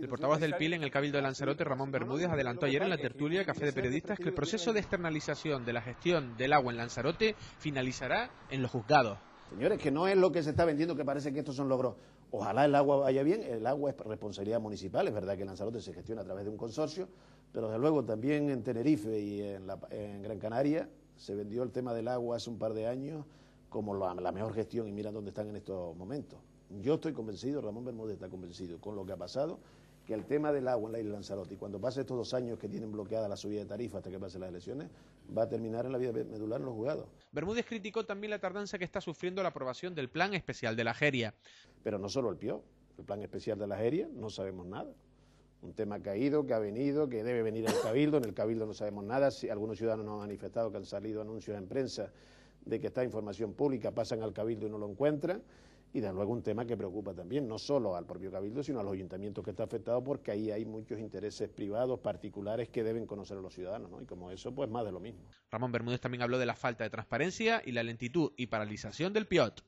el portavoz del PIL en el Cabildo de Lanzarote, Ramón Bermúdez, adelantó ayer en la tertulia Café de Periodistas que el proceso de externalización de la gestión del agua en Lanzarote finalizará en los juzgados. Señores, que no es lo que se está vendiendo, que parece que estos son logros. Ojalá el agua vaya bien, el agua es responsabilidad municipal, es verdad que Lanzarote se gestiona a través de un consorcio, pero desde luego también en Tenerife y en Gran Canaria se vendió el tema del agua hace un par de años como la, mejor gestión y miran dónde están en estos momentos. Yo estoy convencido, Ramón Bermúdez está convencido con lo que ha pasado, que el tema del agua en la isla Lanzarote, cuando pase estos dos años que tienen bloqueada la subida de tarifa hasta que pasen las elecciones, va a terminar en la vida medular en los jugados. Bermúdez criticó también la tardanza que está sufriendo la aprobación del plan especial de la Geria. Pero no solo el PIO, el plan especial de la Geria, no sabemos nada. Un tema caído, que ha venido, que debe venir al Cabildo, en el Cabildo no sabemos nada, algunos ciudadanos nos han manifestado que han salido anuncios en prensa de que esta información pública, pasan al cabildo y no lo encuentran. Y desde luego un tema que preocupa también, no solo al propio Cabildo, sino a los ayuntamientos que está afectado, porque ahí hay muchos intereses privados, particulares, que deben conocer a los ciudadanos, Y como eso, pues más de lo mismo. Ramón Bermúdez también habló de la falta de transparencia y la lentitud y paralización del PIOT.